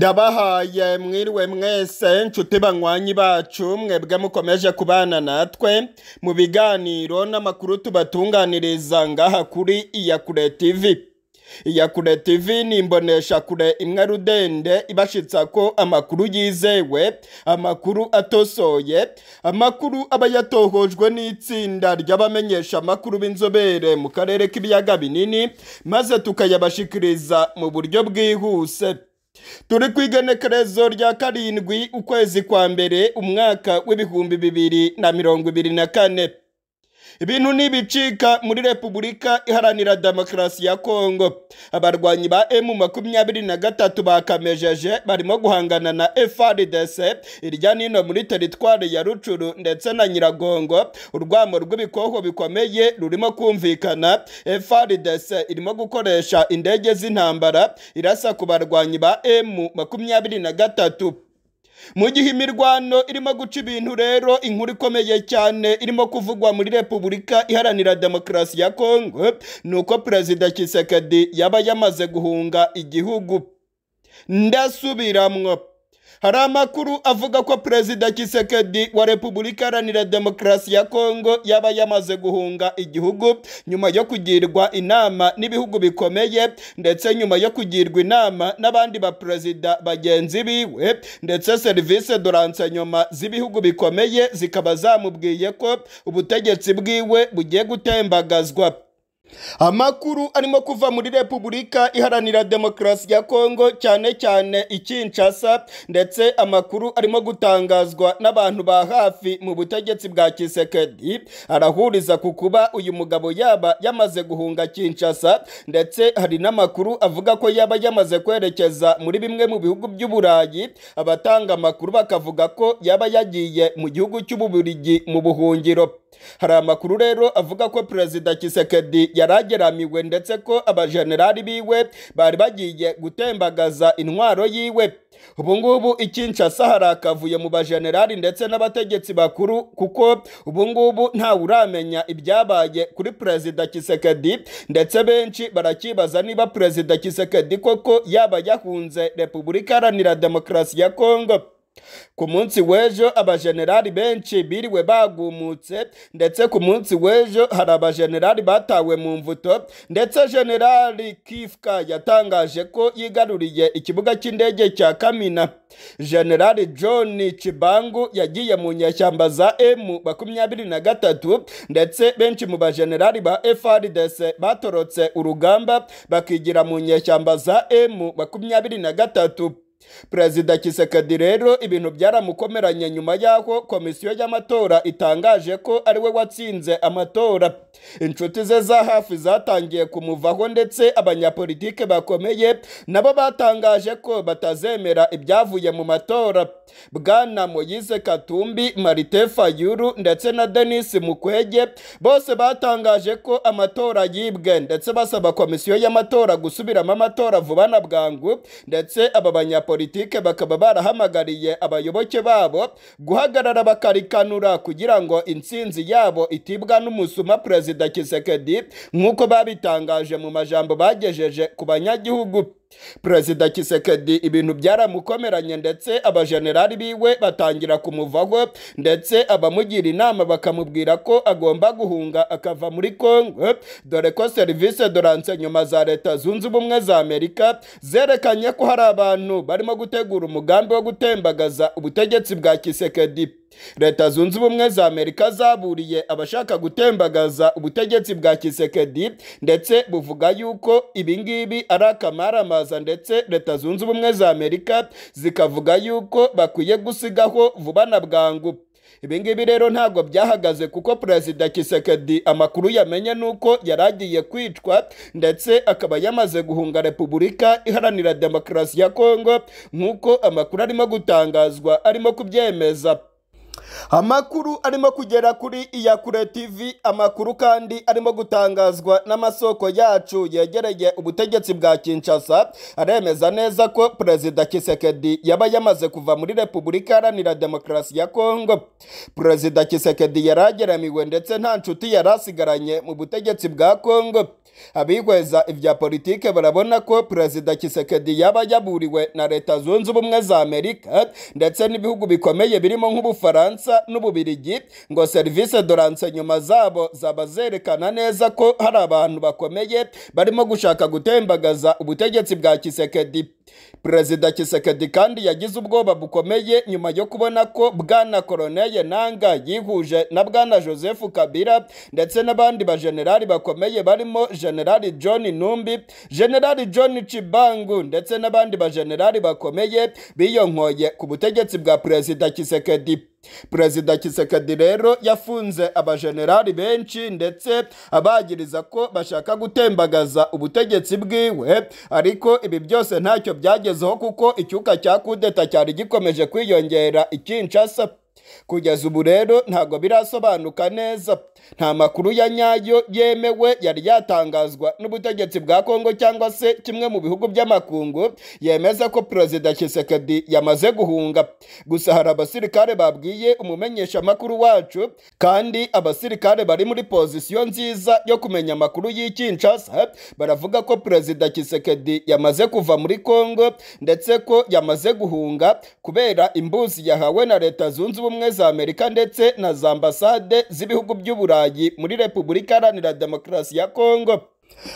ndabahaye mwiriwe mwese nshuti banywanyi bacu mwebwe mukomeje kubana natwe mu biganiro n'amakuru tubatunganiriza ngaha kuri iyakure tv iyakure tv ni imboneshakure imwe rudende ibashitsa ko amakuru yizewe amakuru atosoye amakuru aba yatohojwe n'itsinda ry'abamenyeshamakuru b'inzobere mu karere k'ibiyaga binini maze tukayabashikiriza mu buryo bwihuse turi ku igenekerezo rya karindwi ukwezi kwa mbere umwaka w'ibihumbi bibiri na mirongo ibiri na kane ibintu ntibicika muri repubulika iharanira demokarasi ya kongo abarwanyi ba emu makumyabiri na gatatu bakamejeje barimo guhangana na frdc irya nino muri teritwari ya rucuru ndetse na nyiragongo urwamo rw'ibikoho bikomeye rurimo kumvikana frdc irimo gukoresha indege z'intambara irasa ku barwanyi ba emu makumyabiri na gatatu mu gihe imirwano irimo guca ibintu rero inkuru ikomeye cyane irimo kuvugwa muri repubulika iharanira demokarasi ya kongo ni uko perezida kisekedi yaba yamaze guhunga igihugu ndasubiramwo hari amakuru avuga ko perezida Kisekedi wa repubulika iharanira demokarasi ya kongo yaba yamaze guhunga igihugu nyuma yo kugirwa inama n'ibihugu bikomeye ndetse nyuma yo kugirwa inama n'abandi ba Perezida bagenzi biwe ndetse serivisi doranse nyuma z'ibihugu bikomeye zikaba zamubwiye ko ubutegetsi bwiwe bugiye gutembagazwa amakuru arimo kuva muri repubulika iharanira demokarasi ya kongo cyane cyane ikinshasa ndetse amakuru arimo gutangazwa n'abantu ba hafi mu butegetsi bwa kisekedi arahuriza ku kuba uyu mugabo yaba yamaze guhunga kinshasa ndetse hari n'amakuru avuga ko yaba yamaze kwerekeza muri bimwe mu bihugu by'uburayi abatanga amakuru bakavuga ko yaba yagiye mu gihugu cy'ububirigi mu buhungiro hari amakuru rero avuga ko perezida kisekedi yari ageramiwe ndetse ko abajenerali biwe bari bagiye gutembagaza intwaro yiwe Ubungubu ngubu ikinshasa harakavuye mu bajenerali ndetse n'abategetsi bakuru kuko ubungubu ngubu ntawe uramenya ibyabaye kuri perezida kisekedi ndetse benshi barakibaza niba perezida kisekedi koko yaba yahunze repubulika iharanira demokarasi ya kongo ku munsi w'ejo abajenerali benshi biriwe bagumutse ndetse ku munsi w'ejo hari abajenerali batawe mu mvuto ndetse jenerali kifka yatangaje ko yigaruriye ikibuga cy'indege cya kamina jenerali john cibangu yagiye mu nyashyamba za emu makumyabiri na gatatu ndetse benshi mu bajenerali ba frdc batorotse urugamba bakigira mu nyashyamba za m makumyabiri na gatatu perezida Kisekedi rero ibintu byaramukomeranye nyuma y'aho komisiyo y'amatora itangaje ko ari we watsinze amatora inshuti ze za hafi zatangiye kumuvaho ndetse abanyapolitike bakomeye nabo batangaje ko batazemera ibyavuye mu matora bwana moyise katumbi marite fayuru ndetse na denise mukwege bose batangaje ko amatora yibwe ndetse basaba komisiyo y'amatora gusubiramo amatora vuba na bwangu ndetse aba banyapolitike politike bakaba barahamagariye abayoboke babo guhagarara bakarikanura kugira ngo intsinzi yabo itibwa n'umusuma perezida kisekedi nk'uko babitangaje mu majambo bagejeje ku banyagihugu perezida kisekedi ibintu byaramukomeranye ndetse abajenerali biwe batangira kumuvaho ndetse abamugira inama bakamubwira ko agomba guhunga akava muri congo dore ko serivisi doranse nyuma za leta zunze ubumwe za amerika zerekanye ko hari abantu barimo gutegura umugambi wo gutembagaza ubutegetsi bwa kisekedi leta zunze ubumwe za amerika zaburiye abashaka gutembagaza ubutegetsi bwa kisekedi ndetse buvuga yuko ibingibi ari akamaramaza ndetse leta zunze ubumwe za amerika zikavuga yuko bakwiye gusigaho vuba na bwangu ibingibi rero ntabwo byahagaze kuko perezida kisekedi amakuru yamenye ni uko yari agiye kwicwa ndetse akaba yamaze guhunga repubulika iharanira demokarasi ya kongo nk'uko amakuru arimo gutangazwa arimo kubyemeza amakuru arimo kugera kuri iyakure tv amakuru kandi arimo gutangazwa n'amasoko yacu yegereye ubutegetsi bwa kinshasa aremeza neza ko perezida kisekedi yaba yamaze kuva muri repubulika iharanira demokarasi ya kongo perezida kisekedi yari ageramiwe ndetse nta nshuti yari asigaranye mu butegetsi bwa kongo abihweza ibya politiki barabona ko perezida kisekedi yaba yaburiwe na leta zunze ubumwe za amerika ndetse n'ibihugu bikomeye birimo nk'ubufaransa Bufaransa n'Ububirigi ngo serivisi doranse nyuma zabo zaba zerekana neza ko hari abantu bakomeye barimo gushaka gutembagaza ubutegetsi bwa Kisekedi Perezida Kisekedi kandi yagize ubwoba bukomeye nyuma yo kubona ko bwana Koroneye Nanga yihuje na bwana Joseph Kabila ndetse n'abandi bajenerali bakomeye barimo General John Numbi, General John Chibangu ndetse n'abandi bajenerali bakomeye biyonkoye ku butegetsi bwa Perezida Kisekedi perezida kisekedi rero yafunze abajenerali benshi ndetse abagiriza ko bashaka gutembagaza ubutegetsi bwiwe ariko ibi byose ntacyo byagezeho kuko icyuka cya kudeta cyari gikomeje kwiyongera i kinshasa kugeza ubu rero ntabwo birasobanuka neza nta makuru ya nyayo yemewe yari yatangazwa n'ubutegetsi bwa kongo cyangwa se kimwe mu bihugu by'amakungu yemeza ko perezida Kisekedi yamaze guhunga gusa hari abasirikare babwiye umumenyeshamakuru wacu kandi abasirikare bari muri pozisiyo nziza yo kumenya amakuru y'ikinshasa baravuga ko perezida Kisekedi yamaze kuva muri kongo ndetse ko yamaze guhunga kubera imbuzi yahawe na leta zunze ubumwe za amerika ndetse na za ambasade z'ibihugu by'uburayi burayi muri repubulika iharanira demokarasi ya kongo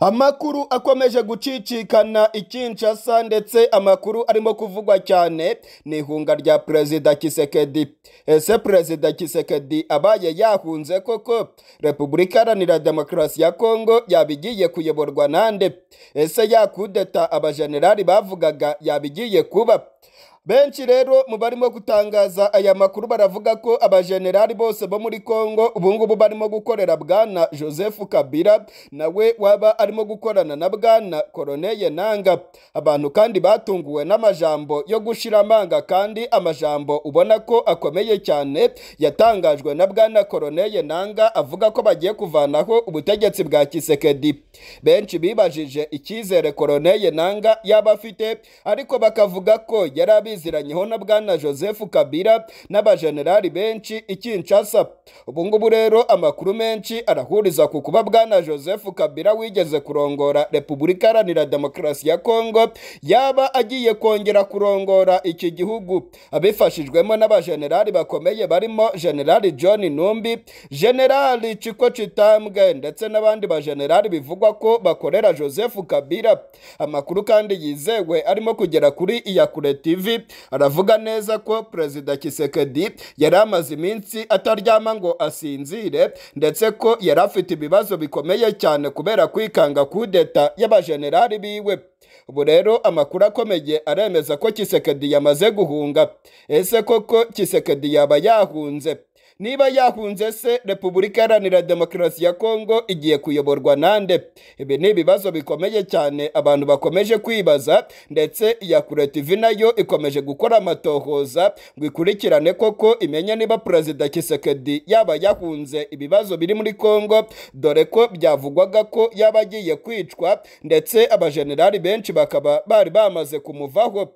amakuru akomeje gucicikana ikinshasa ndetse amakuru arimo kuvugwa cyane ni ihunga rya perezida kisekedi ese perezida kisekedi abaye yahunze koko repubulika iharanira demokarasi ya kongo yabigiye kuyoborwa nande ese yakudeta abajenerali bavugaga yabigiye kuba benshi rero mu barimo gutangaza aya makuru baravuga ko abajenerali bose bo muri congo ubungubu barimo gukorera bwana joseph kabila nawe waba arimo gukorana na bwana koroneye nanga abantu kandi batunguwe n'amajambo yo gushira amanga kandi amajambo ubona ko akomeye cyane yatangajwe na bwana koroneye nanga avuga ko bagiye kuvanaho ubutegetsi bwa kisekedi benshi bibajije icyizere koroneye nanga yaba afite ariko bakavuga ko yari yiziranyeho na bwana joseph kabila n'abajenerali benshi i kinshasa ubu rero amakuru menshi arahuriza ku kuba bwana joseph kabila wigeze kurongora repubulika iharanira demokarasi ya kongo yaba agiye kongera kurongora iki gihugu abifashijwemo n'abajenerali bakomeye barimo generali john numbi generali chiko chitambwe ndetse n'abandi bajenerali bivugwa ko bakorera joseph kabila amakuru kandi yizewe arimo kugera kuri iyakure tv aravuga neza ko perezida kisekedi yari amaze iminsi ataryama ngo asinzire ndetse ko yari afite ibibazo bikomeye cyane kubera kwikanga kudeta y'abajenerali biwe ubu rero amakuru akomeye aremeza ko kisekedi yamaze guhunga ese koko kisekedi yaba yahunze niba yahunze se repubulika iharanira demokarasi ya kongo igiye kuyoborwa nande ibi ni ibibazo bikomeye cyane abantu bakomeje kwibaza ndetse iya kure tv nayo ikomeje gukora amatohoza ngo ikurikirane koko imenye niba perezida kisekedi yaba yahunze ibibazo biri muri kongo dore ko byavugwaga ko yaba agiye kwicwa ndetse abajenerali benshi bakaba bari bamaze kumuvaho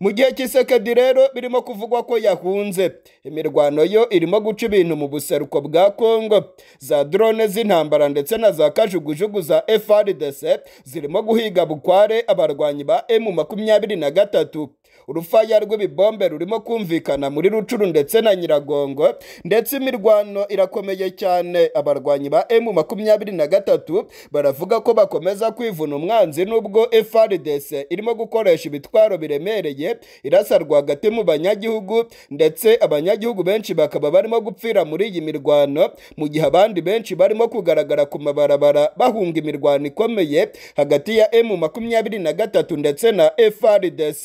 mu gihe cy'isekedi rero birimo kuvugwa ko yahunze imirwano yo irimo guca ibintu mu buseruko bwa kongo za drone z'intambara ndetse na za kajugujugu za frdc zirimo guhiga bukware abarwanyi ba emu makumyabiri na gatatu urufaya rw'ibibombe rurimo kumvikana muri rucuru ndetse na nyiragongo ndetse imirwano irakomeye cyane abarwanyi ba emu makumyabiri na gatatu baravuga ko bakomeza kwivuna umwanzi n'ubwo FRDC irimo gukoresha ibitwaro biremereye irasa rwagati mu banyagihugu ndetse abanyagihugu benshi bakaba barimo gupfira muri iyi mirwano mu gihe abandi benshi barimo kugaragara ku mabarabara bahunga imirwano ikomeye hagati ya emu makumyabiri na gatatu ndetse na FRDC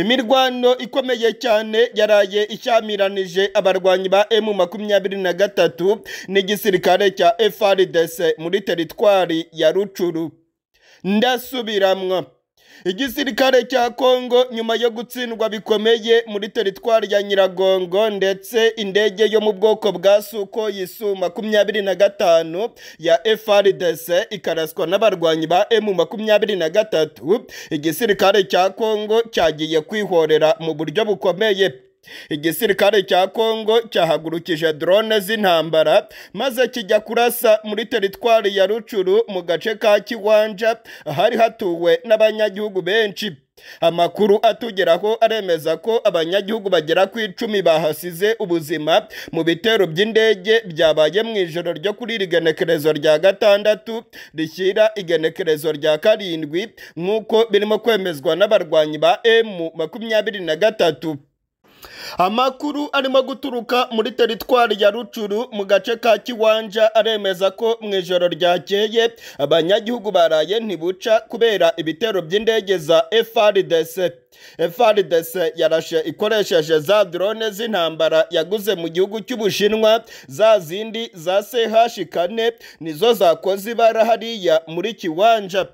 imirwano ikomeye cyane yaraye icyamiranije abarwanyi ba emu makumyabiri na gatatu n'igisirikare cya FRDC muri teritwari ya rucuru ndasubiramwa igisirikare cya kongo nyuma yo gutsindwa bikomeye muri teritwari ya nyiragongo ndetse indege yo mu bwoko bwa suko yisu makumyabiri na gatanu ya frdc ikaraswa n'abarwanyi ba emu makumyabiri na gatatu igisirikare cya kongo cyagiye kwihorera mu buryo bukomeye igisirikare cya kongo cyahagurukije drone z'intambara maze kijya kurasa muri teritwari ya rucuru mu gace ka kiwanja hari hatuwe n'abanyagihugu benshi amakuru atugeraho aremeza ko abanyagihugu bagera ku icumi bahasize ubuzima mu bitero by'indege byabaye mu ijoro ryo kuri iri genekerezo rya gatandatu rishyira igenekerezo rya karindwi nk'uko birimo kwemezwa n'abarwanyi ba emu makumyabiri na gatatu amakuru arimo guturuka muri teritwari ya rucuru mu gace ka kiwanja aremeza ko mu ijoro ryakeye abanyagihugu baraye ntibuca kubera ibitero by'indege za FARDC FARDC yarashe ikoresheje za drone z'intambara yaguze mu gihugu cy'Ubushinwa za zindi za CH kane nizo zakoze ibara hariya muri kiwanja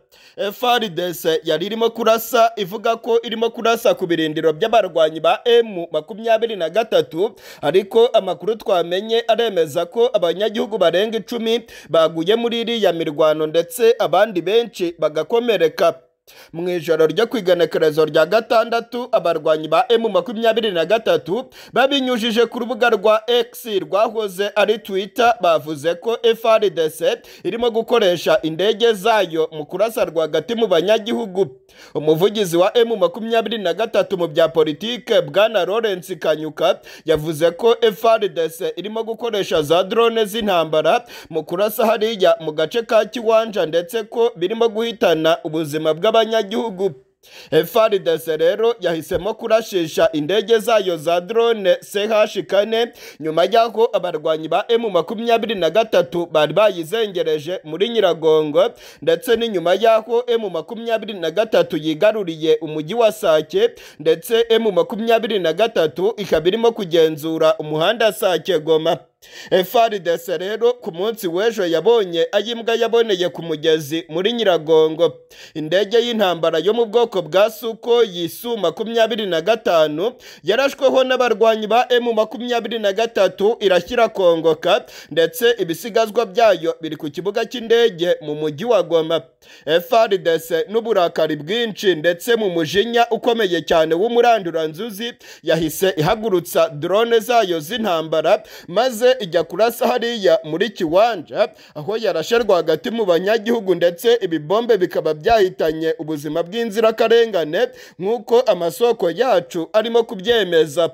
FARDC yari irimo kurasa ivuga ko irimo kurasa ku birindiro by'abarwanyi ba M makumyabiri makumyabiri na gatatu ariko amakuru twamenye aremeza ko abanyagihugu barenga icumi baguye muri iriya mirwano ndetse abandi benshi bagakomereka mu ijoro ryo kwiganakarizo rya gatandatu abarwanyi ba emu makumyabiri na gatatu babinyujije ku rubuga rwa X rwahoze ari Twitter bavuze ko FRDC irimo gukoresha indege zayo mu kurasa rwagati mu banyagihugu umuvugizi wa emu makumyabiri na gatatu mu bya politike bwana Lawrence Kanyuka yavuze ko FRDC irimo gukoresha za drone z'intambara mu kurasa hariya mu gace ka Kiwanja ndetse ko birimo guhitana ubuzima bw'aba n'abanyagihugu FARDC rero yahisemo kurashisha indege zayo za drone CH4 nyuma y'aho abarwanyi ba M23 bari bayizengereje muri Nyiragongo ndetse n'inyuma y'aho M23 yigaruriye umujyi wa Sake ndetse M23 ikaba irimo kugenzura umuhanda Sake Goma efaridese rero ku munsi w'ejo yabonye ayimbwa imbwa yaboneye ku mugezi muri nyiragongo indege y'intambara yo mu bwoko bwa suko yisu makumyabiri na gatanu yarashweho n'abarwanyi ba emu makumyabiri na gatatu irashyira kongoka ndetse ibisigazwa byayo biri ku kibuga cy'indege mu mujyi wa goma efaridese n'uburakari bwinshi ndetse mu mujinya ukomeye cyane w'umuranduranzuzi yahise ihagurutsa drone zayo z'intambara maze ijya kurasa hariya muri kiwanja aho yarasherwa hagati mu banyagihugu ndetse ibibombe bikaba byahitanye ubuzima bw'inzirakarengane nk'uko amasoko yacu arimo kubyemeza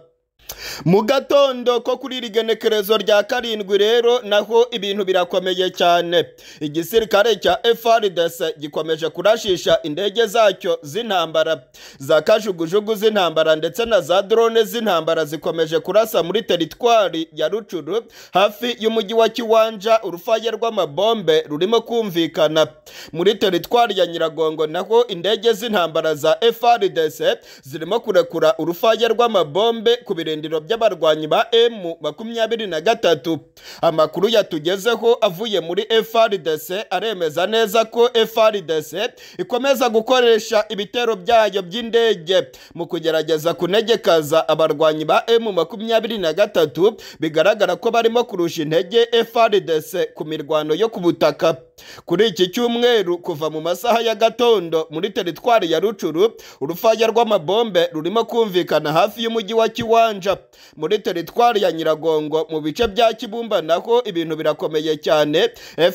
mu gatondo ko kuri iri genekerezo rya karindwi rero naho ibintu birakomeye cyane igisirikare cya FRDC gikomeje kurashisha indege zacyo z'intambara za kajugujugu z'intambara ndetse na za drone z'intambara zikomeje kurasa muri teritwari ya rucuru hafi y'umujyi wa kiwanja urufaye rw'amabombe rurimo kumvikana muri teritwari ya nyiragongo naho indege z'intambara za FRDC zirimo kurekura urufaye rw'amabombe ku birenge birindiro by'abarwanyi ba m makumyabiri na gatatu amakuru yatugezeho avuye muri frdc aremeza neza ko frdc ikomeza gukoresha ibitero byayo by'indege mu kugerageza kunegekaza abarwanyi ba m makumyabiri na gatatu bigaragara ko barimo kurusha intege frdc ku mirwano yo ku butaka kuri iki cyumweru kuva mu masaha ya gatondo muri teritwari ya rucuru urufaya rw'amabombe rurimo kumvikana hafi y'umujyi wa kiwanja nyanja muri teritwari ya nyiragongo mu bice bya kibumba naho ibintu birakomeye cyane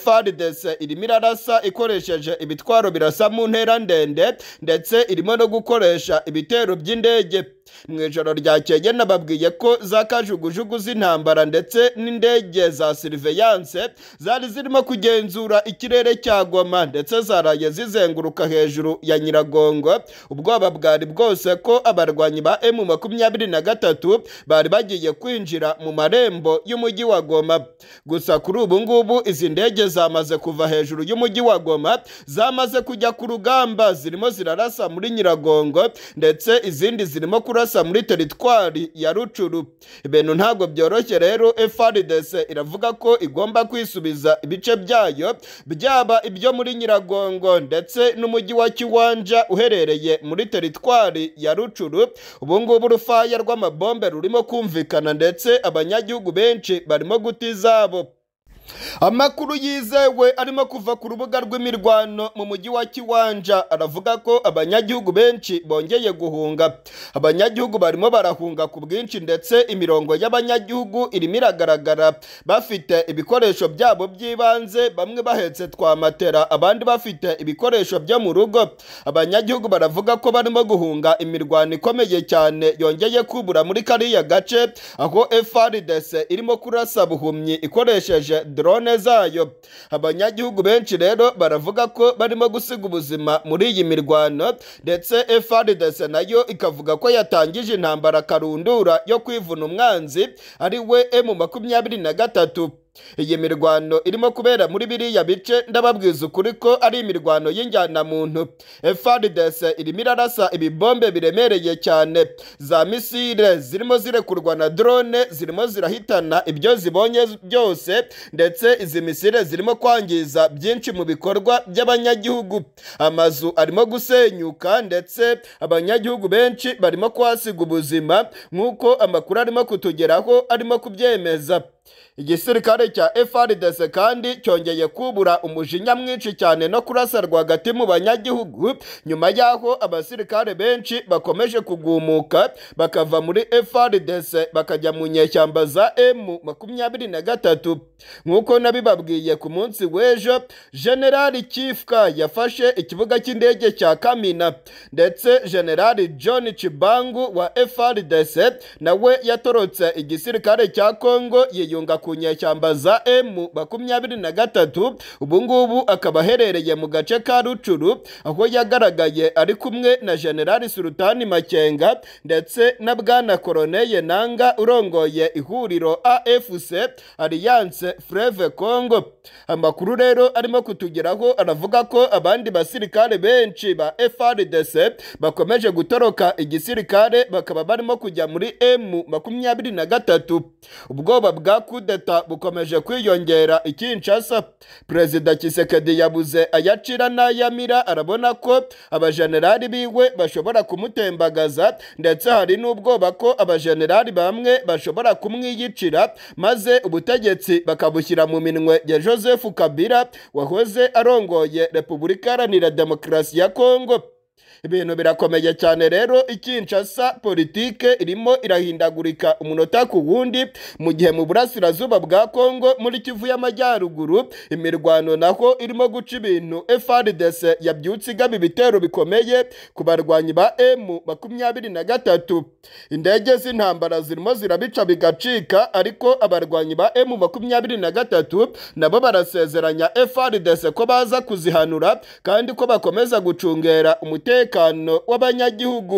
frdc irimo irarasa ikoresheje ibitwaro birasa mu ntera ndende ndetse irimo no gukoresha ibitero by'indege mu ijoro ryakeye nababwiye ko za kajugujugu z'intambara ndetse n'indege za siriveyanse zari zirimo kugenzura ikirere cya goma ndetse zaraye zizenguruka hejuru ya nyiragongo ubwoba bwari bwose ko abarwanyi ba emu makumyabiri na gatatu bari bagiye kwinjira mu marembo y'umujyi wa goma gusa kuri ubu ngubu izi ndege zamaze kuva hejuru y'umujyi wa goma zamaze kujya ku rugamba zirimo zirarasa muri nyiragongo ndetse izindi zirimo kurasa kurasa muri teritwari ya rucuru ibintu ntabwo byoroshye rero frdc iravuga ko igomba kwisubiza ibice byayo byaba ibyo muri nyiragongo ndetse n'umujyi wa kiwanja uherereye muri teritwari ya rucuru ubu ngubu urufaya rw'amabombe rurimo kumvikana ndetse abanyagihugu benshi barimo guta izabo amakuru yizewe arimo kuva ku rubuga rw'imirwano mu mujyi wa kiwanja aravuga ko abanyagihugu benshi bongeye guhunga abanyagihugu barimo barahunga ku bwinshi ndetse imirongo y'abanyagihugu irimo iragaragara bafite ibikoresho byabo by'ibanze bamwe bahetse twa matera abandi bafite ibikoresho byo mu rugo abanyagihugu baravuga ko barimo guhunga imirwano ikomeye cyane yongeye kubura muri kariya gace aho frdc irimo kurasa buhumyi ikoresheje drone zayo abanyagihugu benshi rero baravuga ko barimo gusiga ubuzima muri iyi mirwano ndetse FARDC nayo ikavuga ko yatangije intambara karundura yo kwivuna umwanzi ari we M makumyabiri na gatatu iyi mirwano irimo kubera muri biriya bice ndababwiza ukuri ko ari imirwano y'injyanamuntu frdc irimo irarasa ibibombe biremereye cyane za misile zirimo zirekurwa na drone zirimo zirahitana ibyo zibonye byose ndetse izi misile zirimo kwangiza byinshi mu bikorwa by'abanyagihugu amazu arimo gusenyuka ndetse abanyagihugu benshi barimo kuhasiga ubuzima nk'uko amakuru arimo kutugeraho arimo kubyemeza igisirikare cya FARDC kandi cyongeye kubura umujinya mwinshi cyane no kurasa rwagati mu banyagihugu nyuma y'aho abasirikare benshi bakomeje kugumuka bakava muri FARDC bakajya mu nyeshyamba za M makumyabiri na gatatu nk'uko nabibabwiye ku munsi w'ejo generali Kifka yafashe ikibuga cy'indege cya Kamina ndetse generali John Chibangu wa FARDC nawe yatorotse igisirikare cya Congo Kongo yunga ku nyeshyamba za emu makumyabiri na gatatu ubu ngubu akaba aherereye mu gace ka rucuru aho yagaragaye ari kumwe na generali sultani makenga ndetse na bwana koroneye nanga urongoye ihuriro afc alliance freve congo amakuru rero arimo kutugeraho aravuga ko abandi basirikare benshi ba frdc bakomeje gutoroka igisirikare bakaba barimo kujya muri emu makumyabiri na gatatu ubwoba bwa kudeta bukomeje kwiyongera i Kinshasa perezida Kisekedi yabuze ayacira n'ayamira arabona ko abajenerali biwe bashobora kumutembagaza ndetse hari n'ubwoba ko abajenerali bamwe bashobora kumwiyicira maze ubutegetsi bakabushyira mu minwe ya Joseph Kabila wahoze arongoye Repubulika Iharanira Demokarasi ya Kongo ibintu birakomeye cyane rero ikinshasa politike irimo irahindagurika umunota ku wundi mu gihe mu burasirazuba bwa kongo muri kivu y'amajyaruguru imirwano naho irimo guca ibintu frdc yabyutse igaba ibitero bikomeye ku barwanyi ba m makumyabiri na gatatu indege z'intambara zirimo zirabica bigacika ariko abarwanyi ba m makumyabiri na gatatu nabo barasezeranya frdc ko baza kuzihanura kandi ko bakomeza gucungera umutekano umutekano w'abanyagihugu